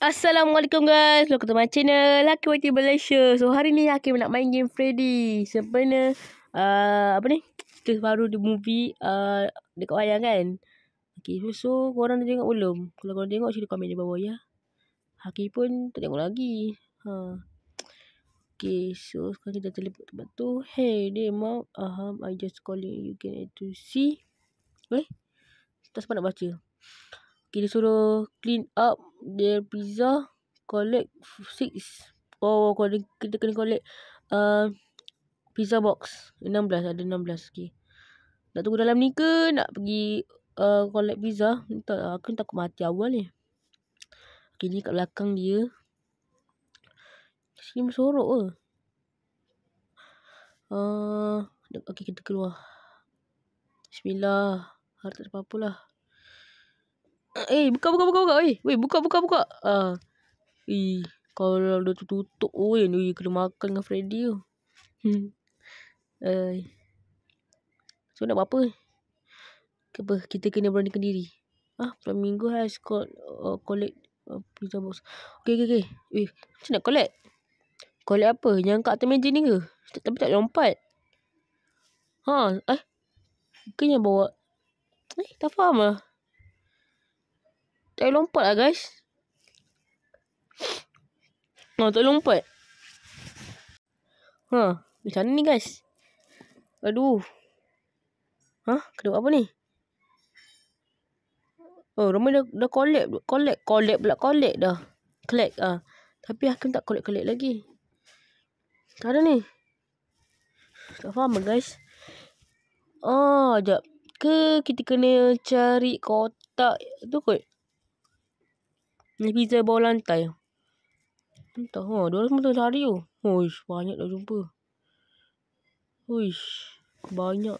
Assalamualaikum guys. selamat datang ke channel. Lucky Wati Malaysia. So hari ni Hakim nak main game Freddy. Sebenarnya uh, apa ni? Kita baru the movie uh, dekat wayang kan. Okay, so, so korang dah tengok belum? Kalau korang tengok sini komen di bawah ya. Hakim pun tak tengok lagi. Ha. Okay, so sekarang kita teleport tempat tu. Hey, ni mau. Aham, uh, I just calling you can to see. Eh? Tak sempat nak baca. Kita suruh clean up their pizza. Collect six. Oh, kita kena collect uh, pizza box. 16, ada 16. Okay. Nak tunggu dalam ni ke? Nak pergi uh, collect pizza? Entah, aku takut mati awal ni. Okay, ni kat belakang dia. Sini bersorok ke? Uh, okay, kita keluar. Bismillah. Harap tak apa-apa lah. Eh, eh, buka buka buka buka. Eh, weh, buka buka buka. Ah. Uh. Ih, kalau dah tutup weh, ni kena makan dengan Freddy tu. Eh. So nak buat apa? Apa kita kena berani diri. Ah, per minggu high school uh, collect uh, pizza box. Okey okey okey. Weh, macam nak collect? Collect apa? Yang kat atas meja ni ke? Tapi tak lompat. Ha, eh. Kenapa bawa? Eh, tak faham lah. Tak boleh lompat lah guys. Oh, tak boleh lompat. Ha, macam ni guys? Aduh. Ha, kena apa ni? Oh, ramai dah, dah collect. Collect, collect pula collect dah. Collect ah. Tapi Hakim tak collect-collect lagi. Tak ada ni. Tak faham lah guys. Oh, jap. Ke kita kena cari kotak tu kot? ni pizza bawah lantai. Entah. Ha, dua ratus mata sehari tu. Oh, banyak dah jumpa. Uish, banyak.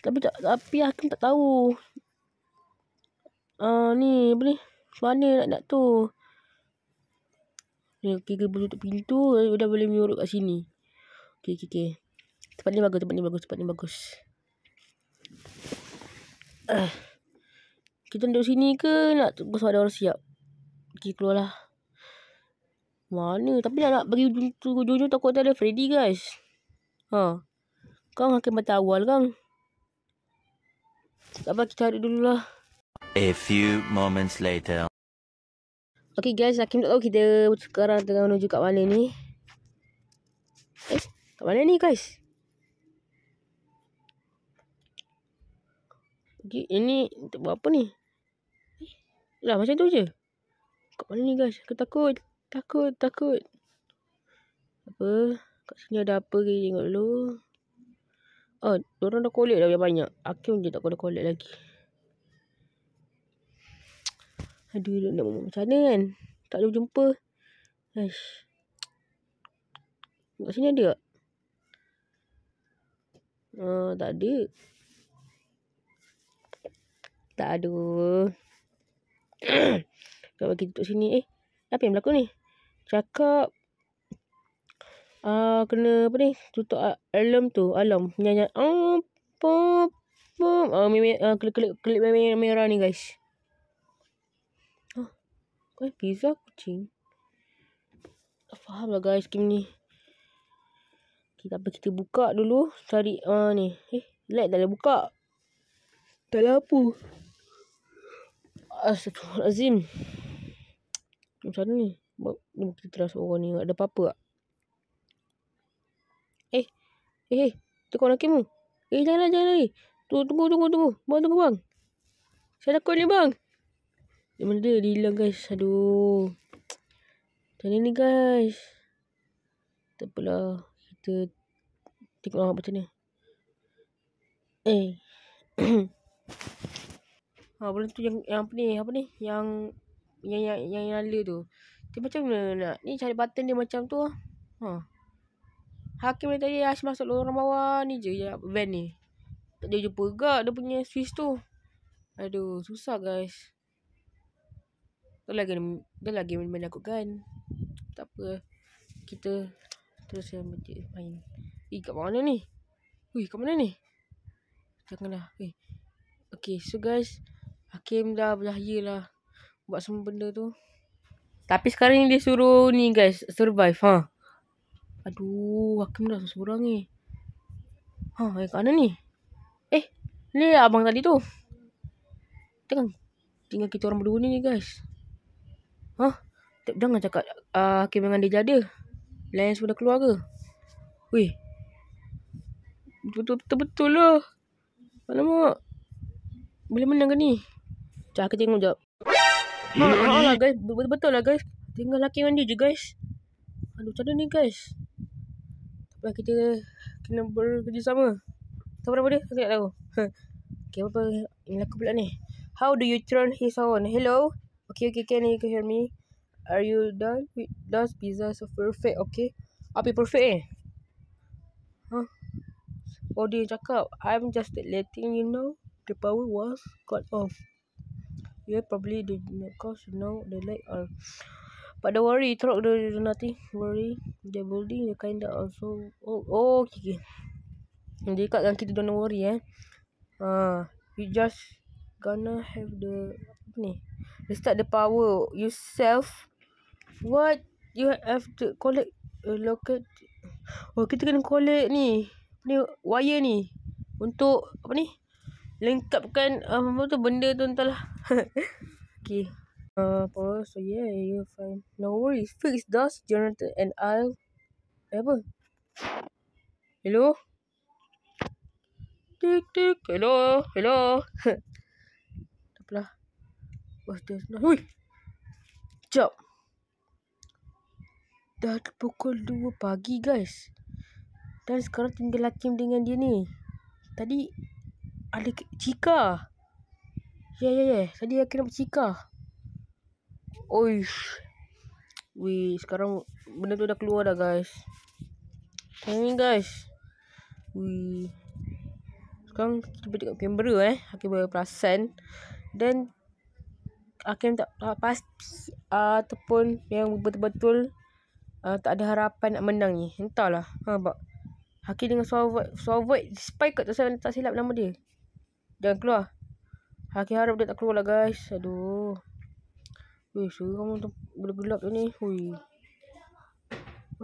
Tapi tak, tapi aku tak tahu. Ah uh, ni, apa ni? Mana nak nak tu? Ni okay, kira boleh tutup pintu, dah boleh menyuruh kat sini. Okey, okey, okey. Tempat ni bagus, tempat ni bagus, tempat ni bagus. Uh. Kita duduk sini ke nak tunggu ada orang siap? pergi keluar lah Mana Tapi nak, nak pergi hujung-hujung takut tak ada Freddy guys Ha Kau akan mati awal kan Tak apa kita cari dulu lah A few moments later Okay guys Hakim tak tahu kita sekarang tengah menuju kat mana ni Eh kat mana ni guys Okay, ini untuk buat apa ni? Eh, lah macam tu je. Kat mana ni guys? Aku takut. Takut, takut. Apa? Kat sini ada apa lagi? Tengok dulu. Oh, diorang dah collect dah banyak. Akim je tak boleh collect lagi. Aduh, nak buat macam mana kan? Tak ada jumpa. Aish. Kat sini ada tak? Oh, tak ada. Tak ada. kau bagi duduk sini. Eh, apa yang berlaku ni? Cakap. Uh, kena apa ni? Tutup uh, alarm tu. Alarm. Nyanyi. Oh, pop. Pop. Uh, ah, meme, klik, klik, klik merah, merah ni guys. Huh. Kau pizza kucing. Tak faham lah guys. Kim ni. Kita apa kita buka dulu. Cari uh, ni. Eh, light dah boleh buka. Tak lah apa. Macam ni. Dia bukti teras orang ni. Ada apa-apa tak? Eh. Eh. eh. Tengok lelaki mu. Eh jangan lah. Jangan lagi. Tunggu, tunggu, tunggu, tunggu. Bang, tunggu bang. Saya takut ni bang. Di mana dia? Dia hilang guys. Aduh. Macam ni ni guys. Tak apalah. Kita tengoklah macam ni. Eh. ha, benda tu yang, yang apa ni? Apa ni? Yang yang yang yang nyala tu. Dia macam mana nak? Ni cari button dia macam tu. Ha. Hakim dia tadi Ash masuk lorong bawah ni je ya van ni. Tak dia jumpa juga dia punya switch tu. Aduh, susah guys. Tu lagi dia lagi main menakutkan. Tak apa. Kita terus yang main. Ih, eh, kat mana ni? Ui, kat mana ni? Janganlah. Ui. Eh. Okay, so guys. Hakim dah berjaya lah buat semua benda tu. Tapi sekarang ni dia suruh ni guys, survive ha. Aduh, aku dah seorang ni. Ha, eh kat mana ni? Eh, ni abang tadi tu. Tengok. Tinggal kita orang berdua ni guys. Ha? Tak jangan cakap uh, Hakim dengan dia jadi. Lain semua dah keluar ke? Weh. Betul-betul lah. Alamak. Boleh menang ke ni? Cakap tengok jap. Ha, ha, ha, lah guys. Betul-betul lah guys. Tinggal laki dengan dia je guys. Aduh, macam mana ni guys? Tapi kita kena bekerjasama. sama. apa-apa dia? Aku tak tahu. okay, apa-apa. Ini laku pula ni. How do you turn his on? Hello? Okay, okay. Can you hear me? Are you done with those pizzas? So perfect, okay? Apa perfect eh? Huh? Oh, dia cakap. I'm just letting you know the power was cut off you yeah, probably did because you know the leg are but don't worry truck the do nothing worry the building the kind of also oh, oh okay jadi kat dengan kita don't worry eh ah you just gonna have the ni restart the power yourself what you have to collect a uh, locket oh kita kena collect ni ni wire ni untuk apa ni lengkapkan ah, apa uh, tu benda tu entahlah. okay. Uh, apa? So yeah, you fine. No worries. Fix dust generator and I'll eh, apa? Hello? Tik tik. Hello. Hello. Taplah. Was this no. Hui. Jump. Dah pukul 2 pagi guys. Dan sekarang tinggal lakim dengan dia ni. Tadi ada Chika, Ya yeah, ya yeah, ya. Tadi aku nampak cika. Oish. Wi, sekarang benda tu dah keluar dah guys. Ini guys. Wi. Sekarang kita pergi tengok kamera eh. Hakim okay, perasan. Dan Hakim tak uh, pasti uh, ah, ataupun yang betul-betul uh, tak ada harapan nak menang ni. Entahlah. Ha, bak. Hakim dengan Suavoid. Suavoid spike kot tak silap nama dia. Jangan keluar. Haki harap dia tak keluar lah guys. Aduh. Wih, suruh kamu tu gelap-gelap ni. Hui.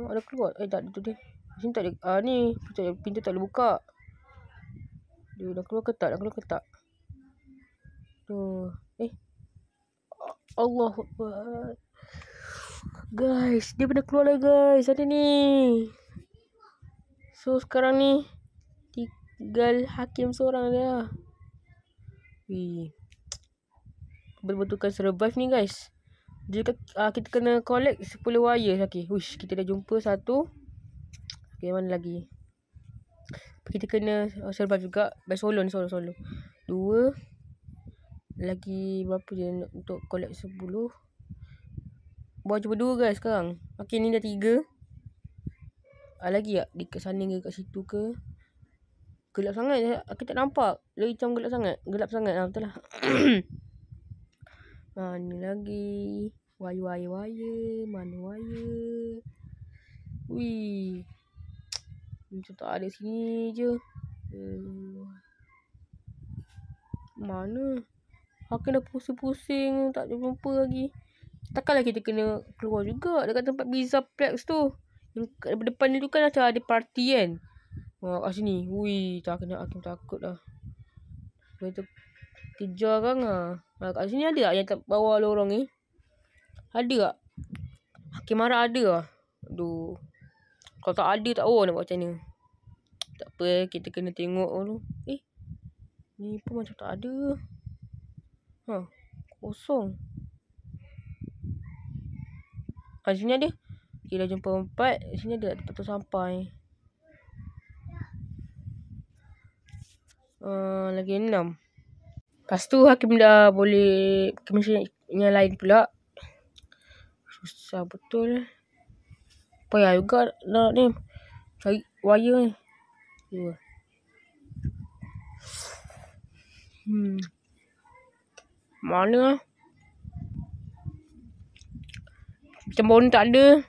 Oh, ada keluar. Eh, tak ada tu dia. Sini tak ada. Ah, ni. Pintu, tak boleh buka. Dia dah keluar ke tak? Dah keluar ke tak? Tuh. Eh. Allah. Guys, dia pernah keluar lah guys. Ada ni. So, sekarang ni. Tinggal hakim seorang dia. Wee. Betul-betulkan survive ni guys. Jika uh, ah, kita kena collect 10 wire. Okay. Wish. Kita dah jumpa satu. Okay. Mana lagi? Kita kena uh, survive juga. By solo ni. Solo. solo. Dua. Lagi berapa je untuk collect 10. Buat cuba dua guys sekarang. Okay ni dah tiga. Ah, lagi tak? Dekat sana ke kat situ ke? Gelap sangat Aku tak nampak Lagi macam gelap sangat Gelap sangat lah Betul lah Mana ah, lagi Wire wire wire Mana wire Wih Macam tak ada sini je hmm. Mana Aku dah pusing-pusing Tak jumpa lagi Takkanlah kita kena keluar juga dekat tempat pizza plex tu. Yang depan ni tu kan macam ada party kan wah kat sini. Ui, tak kena aku takut lah. Boleh tu kejar orang lah. Kat sini ada tak yang tak lorong ni? Ada tak? Hakim marah ada lah. Aduh. Kalau tak ada tak tahu nak buat macam ni. Tak apa, kita kena tengok dulu. Eh, ni pun macam tak ada. Ha, kosong. Kat ah, sini ada. kita jumpa empat. Di sini ada tak tempat tu sampai. Ah, lagi enam. Lepas tu hakim dah boleh commission yang lain pula. Susah betul. Eh. Payah juga nak ni. Cari wire ni. Hmm. Mana? Macam bone tak ada.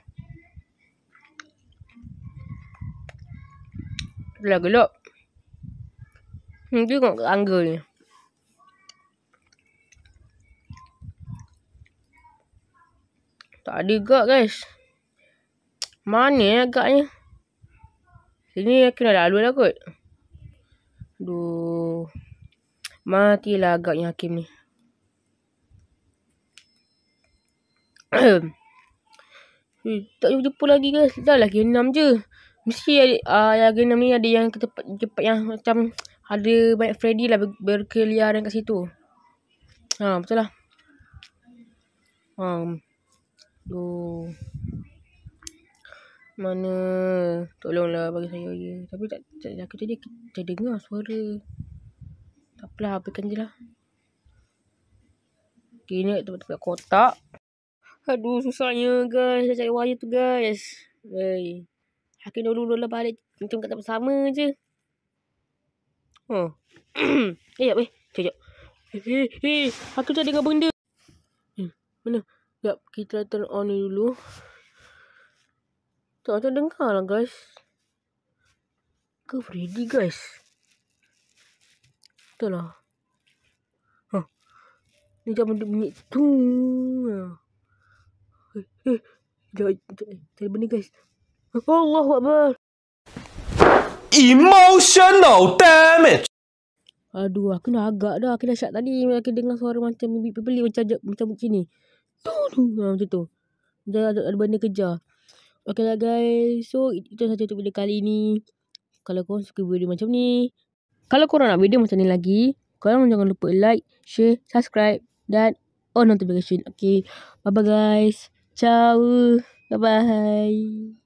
Gelap-gelap. Ni tengok angle ni. Tak ada gak guys. Mana eh agaknya? Sini aku dah lalu dah kot. Aduh. Matilah agaknya Kim ni. tak jumpa lagi guys. Dah lagi enam je. Mesti ada uh, lagi enam ni ada yang cepat yang macam ada banyak Freddy lah berkeliaran kat situ. Ha, betul lah. Ha. Duh. Mana? Tolonglah bagi saya. Ya. Tapi tak, tak, tak dia tadi terdengar suara. Tak apalah, apakan je lah. Okay, ni tempat-tempat kotak. Aduh, susahnya guys. Saya cari wire tu guys. Hei. Hakim dulu dulu lah balik. Kita kata bersama je. Oh. eh, jap weh. Jap, jap. Eh, eh, eh, Aku tak dengar benda. Eh, mana? Jap, kita turn on ni dulu. Tak ada dengar lah guys. Ke Freddy guys? Betul lah. Huh. Ha. Ni macam benda bunyi tu. Ha. Eh, eh. Jap, jap. Cari benda guys. Allahuakbar emotional damage. Aduh, aku dah agak dah. Aku dah syak tadi. Aku dengar suara macam bibit pebeli macam macam macam ni. Tuh, ah, ha, macam tu. Dah ada, ada benda kerja. Okay lah guys. So, itu sahaja untuk video kali ni. Kalau korang suka video macam ni. Kalau korang nak video macam ni lagi. Korang jangan lupa like, share, subscribe dan on notification. Okay. Bye-bye guys. Ciao. Bye-bye.